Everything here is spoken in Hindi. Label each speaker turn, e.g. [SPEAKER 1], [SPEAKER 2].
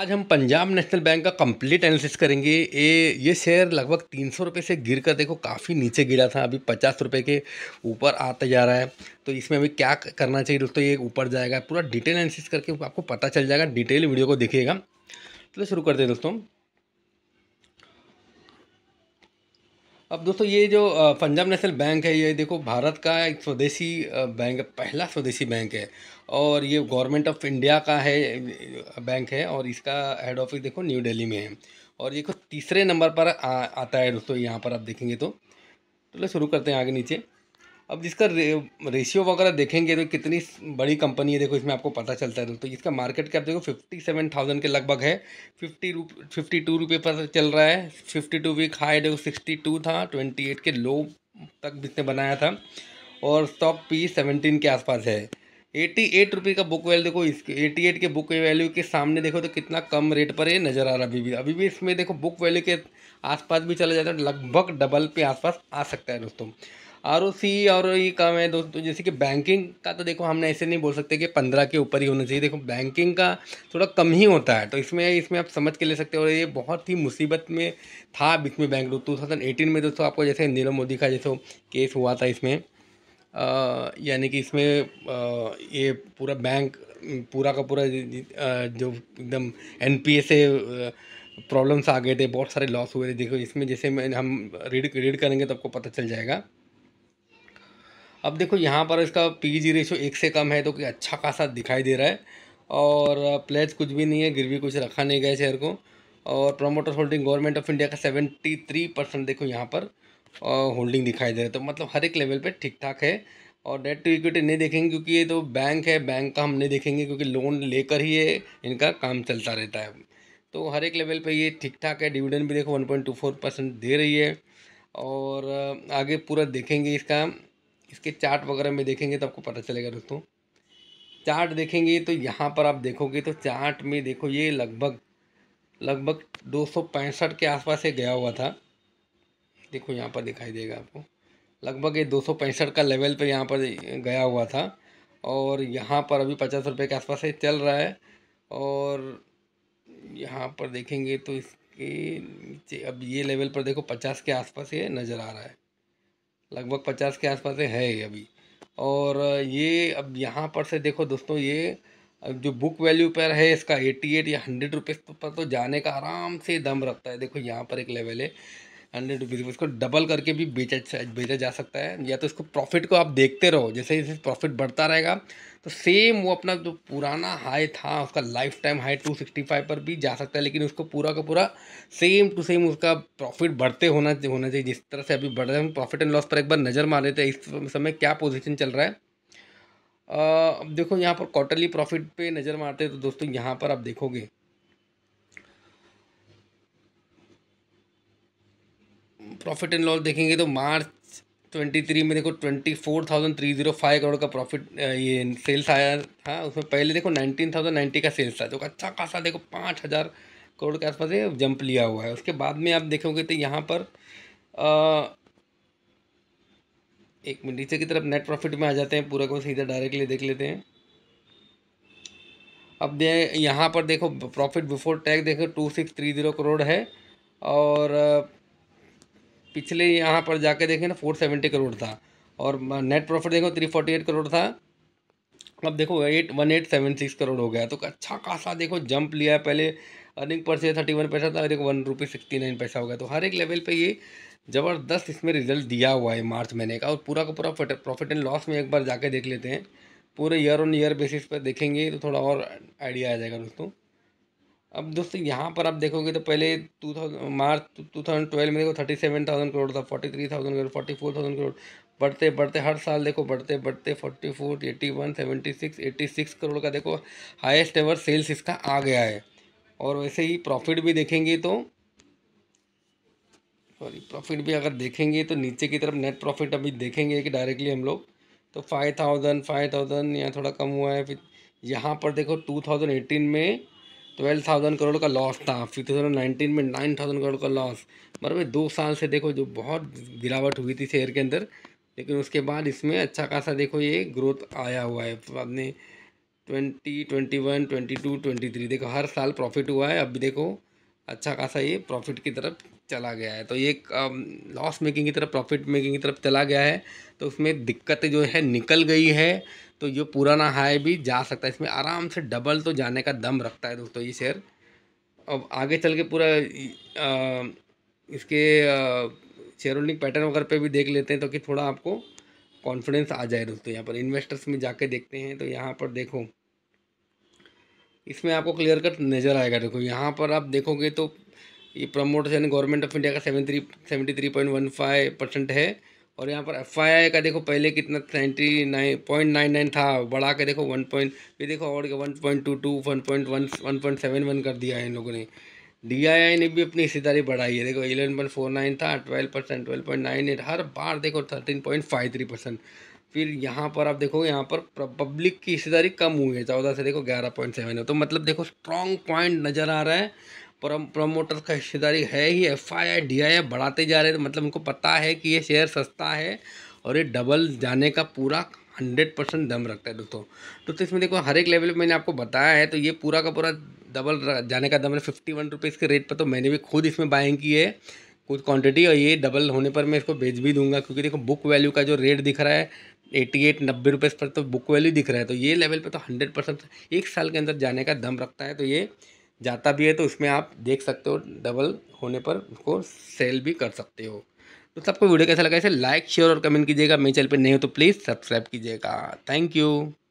[SPEAKER 1] आज हम पंजाब नेशनल बैंक का कंप्लीट एनालिसिस करेंगे ये ये शेयर लगभग तीन सौ रुपये से गिर कर देखो काफ़ी नीचे गिरा था अभी पचास रुपये के ऊपर आता जा रहा है तो इसमें अभी क्या करना चाहिए दोस्तों ये ऊपर जाएगा पूरा डिटेल एनालिसिस करके आपको पता चल जाएगा डिटेल वीडियो को देखिएगा चलो तो शुरू करते हैं दोस्तों अब दोस्तों ये जो पंजाब नेशनल बैंक है ये देखो भारत का एक स्वदेशी बैंक पहला स्वदेशी बैंक है और ये गवर्नमेंट ऑफ इंडिया का है बैंक है और इसका हेड ऑफिस देखो न्यू दिल्ली में है और ये देखो तीसरे नंबर पर आ, आता है दोस्तों यहाँ पर आप देखेंगे तो चलो तो शुरू करते हैं आगे नीचे अब इसका रे, रेशियो वगैरह देखेंगे तो कितनी बड़ी कंपनी है देखो इसमें आपको पता चलता है तो इसका मार्केट कैप देखो फिफ्टी सेवन थाउजेंड के लगभग है फिफ्टी रुप फिफ्टी टू रुपये पर चल रहा है फिफ्टी टू वीक हाई देखो सिक्सटी टू था ट्वेंटी एट के लो तक इसने बनाया था और स्टॉक पी सेवनटीन के आसपास है एटी एट रुपये का बुक वैल्यू देखो इसके एटी एट के बुक वैल्यू के सामने देखो तो कितना कम रेट पर ये नज़र आ रहा अभी भी अभी भी इसमें देखो बुक वैल्यू के आसपास भी चला जाता है लगभग डबल पे आसपास आ सकता है दोस्तों आर ओ सी और ये कम है दोस्तों तो जैसे कि बैंकिंग का तो देखो हमने ऐसे नहीं बोल सकते कि पंद्रह के ऊपर ही होना चाहिए देखो बैंकिंग का थोड़ा कम ही होता है तो इसमें इसमें आप समझ के ले सकते हो और ये बहुत ही मुसीबत में था बीच में बैंक टू थाउजेंड एटीन में दोस्तों आपको जैसे नीरव मोदी का जैसे केस हुआ था इसमें यानी कि इसमें आ, ये पूरा बैंक पूरा का पूरा जो एकदम एन से प्रॉब्लम्स आ गए थे बहुत सारे लॉस हुए थे देखो इसमें जैसे मैं हम रीड रीड करेंगे तो आपको पता चल जाएगा अब देखो यहाँ पर इसका पी जी रेशो एक से कम है तो कि अच्छा खासा दिखाई दे रहा है और प्लेज कुछ भी नहीं है गिरवी कुछ रखा नहीं गया शेयर को और promoters holding government of India का सेवेंटी थ्री परसेंट देखो यहाँ पर होल्डिंग दिखाई दे रहा है तो मतलब हर एक लेवल पर ठीक ठाक है और डेट टू इक्विटी नहीं देखेंगे क्योंकि ये तो बैंक है बैंक का हम नहीं देखेंगे क्योंकि लोन लेकर ही ये इनका काम चलता रहता है तो हर एक लेवल पे ये ठीक ठाक है डिविडेंड भी देखो 1.24 परसेंट दे रही है और आगे पूरा देखेंगे इसका इसके चार्ट वगैरह में देखेंगे तो आपको पता चलेगा दोस्तों चार्ट देखेंगे तो यहाँ पर आप देखोगे तो चार्ट में देखो ये लगभग लगभग दो के आसपास से गया हुआ था देखो यहाँ पर दिखाई देगा आपको लगभग ये दो का लेवल पर यहाँ पर गया हुआ था और यहाँ पर अभी पचास रुपये के आसपास से चल रहा है और यहाँ पर देखेंगे तो इसके नीचे अब ये लेवल पर देखो पचास के आसपास ये नज़र आ रहा है लगभग पचास के आसपास है ही अभी और ये अब यहाँ पर से देखो दोस्तों ये जो बुक वैल्यू पर है इसका एट्टी एट या हंड्रेड रुपीज़ पर तो जाने का आराम से दम रखता है देखो यहाँ पर एक लेवल है हंड्रेड रुपीज़ उसको डबल करके भी बेचा बेचा जा सकता है या तो इसको प्रॉफिट को आप देखते रहो जैसे जैसे प्रॉफिट बढ़ता रहेगा तो सेम वो अपना जो पुराना हाई था उसका life time high two sixty five पर भी जा सकता है लेकिन उसको पूरा का पूरा सेम टू सेम उसका प्रॉफिट बढ़ते होना होना चाहिए जिस तरह से अभी बढ़ रहे हैं प्रॉफिट एंड लॉस पर एक बार नज़र मार लेते हैं इस समय क्या पोजिशन चल रहा है अब देखो यहाँ पर क्वार्टरली प्रॉफिट पर नज़र मारते हैं तो दोस्तों यहाँ पर आप देखोगे प्रॉफिट एंड लॉस देखेंगे तो मार्च ट्वेंटी थ्री में देखो twenty four thousand three zero five crore का प्रॉफिट ये सेल्स आया था उसमें पहले देखो नाइनटीन थाउजेंड नाइन्टी का सेल्स था जो अच्छा खासा देखो पाँच हज़ार करोड़ के आसपास ये जंप लिया हुआ है उसके बाद में आप देखोगे तो यहाँ पर आ, एक मिनट नीचे की तरफ नेट प्रॉफिट में आ जाते हैं पूरा को सीधा डायरेक्टली देख लेते हैं अब दे यहाँ पर देखो प्रॉफिट बिफोर टैक्स देखो two six three zero crore है और पिछले यहाँ पर जाके देखें ना फोर सेवेंटी करोड़ था और नेट प्रॉफिट देखो थ्री फोर्टी एट करोड़ था अब देखो eight one eight seven six crore हो गया तो अच्छा खासा देखो जंप लिया है पहले अर्निंग पर से थर्टी वन पैसा था और एक वन रुपी सिक्सटी नाइन पैसा हो गया तो हर एक लेवल पे ये ज़बरदस्त इसमें रिजल्ट दिया हुआ है मार्च महीने का और पूरा का पूरा प्रॉफिट एंड लॉस में एक बार जाके देख लेते हैं पूरे ईयर ऑन ईयर बेसिस पर देखेंगे तो थोड़ा और आइडिया आ जाएगा दोस्तों अब दोस्तों यहाँ पर आप देखोगे तो पहले two thousand March two thousand twelve में देखो थर्टी सेवन थाउजेंड करोड़ था forty three thousand crore forty four thousand crore बढ़ते बढ़ते हर साल देखो बढ़ते बढ़ते forty four eighty one seventy six eighty six crore का देखो हाईएस्ट एवर सेल्स इसका आ गया है और वैसे ही प्रॉफिट भी देखेंगे तो सॉरी प्रॉफिट भी अगर देखेंगे तो नीचे की तरफ नेट प्रॉफिट अभी देखेंगे कि डायरेक्टली हम लोग तो फाइव थाउजेंड फाइव थाउजेंड यहाँ थोड़ा कम हुआ है फिर यहाँ पर देखो टू थाउजेंड एटीन में ट्वेल्व थाउजेंड करोड़ का लॉस था फिर टू थाउजेंड नाइनटीन में नाइन थाउजेंड करोड़ का लॉस बराबर दो साल से देखो जो बहुत गिरावट हुई थी शेयर के अंदर लेकिन उसके बाद इसमें अच्छा खासा देखो ये ग्रोथ आया हुआ है तो आपने twenty twenty one twenty two twenty three देखो हर साल प्रॉफिट हुआ है अब भी देखो अच्छा खासा ये प्रॉफिट की तरफ चला गया है तो ये एक लॉस मेकिंग की तरफ प्रॉफिट मेकिंग की तरफ चला गया है तो उसमें दिक्कत जो है निकल गई है तो ये पुराना हाई भी जा सकता है इसमें आराम से डबल तो जाने का दम रखता है दोस्तों ये शेयर अब आगे चल के पूरा इसके शेयर होल्डिंग पैटर्न वगैरह पे भी देख लेते हैं तो कि थोड़ा आपको कॉन्फिडेंस आ जाए दोस्तों यहाँ पर इन्वेस्टर्स में जाके देखते हैं तो यहाँ पर देखो इसमें आपको क्लियर कट नज़र आएगा देखो यहाँ पर आप देखोगे तो ये यानी गवर्नमेंट ऑफ इंडिया का seven three seventy three point one five percent है और यहाँ पर एफ आई आई का देखो पहले कितना ninety nine point nine nine था बढ़ा के देखो वन पॉइंट ये देखो और one point two two one point one one point seven one कर दिया है इन लोगों ने डी आई आई ने भी अपनी हिस्सेदारी बढ़ाई है देखो एलेवन पॉइंट फोर नाइन था twelve percent twelve point nine eight हर बार देखो thirteen point five three percent फिर यहाँ पर आप देखो यहाँ पर पब्लिक की हिस्सेदारी कम हुई है चौदह से देखो ग्यारह पॉइंट सेवन है तो मतलब देखो स्ट्रॉन्ग पॉइंट नज़र आ रहा है प्रमोटर का हिस्सेदारी है ही F I I D I बढ़ाते जा रहे हैं तो मतलब उनको पता है कि ये शेयर सस्ता है और ये डबल जाने का पूरा हंड्रेड परसेंट दम रखता है दोस्तों तो इसमें देखो हर एक लेवल पे मैंने आपको बताया है तो ये पूरा का पूरा डबल जाने का दम है फिफ्टी वन रुपीज़ के रेट पर तो मैंने भी खुद इसमें बाइंग की है कुछ क्वांटिटी और ये डबल होने पर मैं इसको बेच भी दूंगा क्योंकि देखो बुक वैल्यू का जो रेट दिख रहा है एटी एट नब्बे रुपये पर तो बुक वैल्यू दिख रहा है तो ये लेवल पर तो हंड्रेड परसेंट एक साल के अंदर जाने का दम रखता है तो ये जाता भी है तो उसमें आप देख सकते हो डबल होने पर उसको सेल भी कर सकते हो तो सबको वीडियो कैसा लगा इसे लाइक शेयर और कमेंट कीजिएगा मेरे चैनल पर नहीं हो तो प्लीज़ सब्सक्राइब कीजिएगा थैंक यू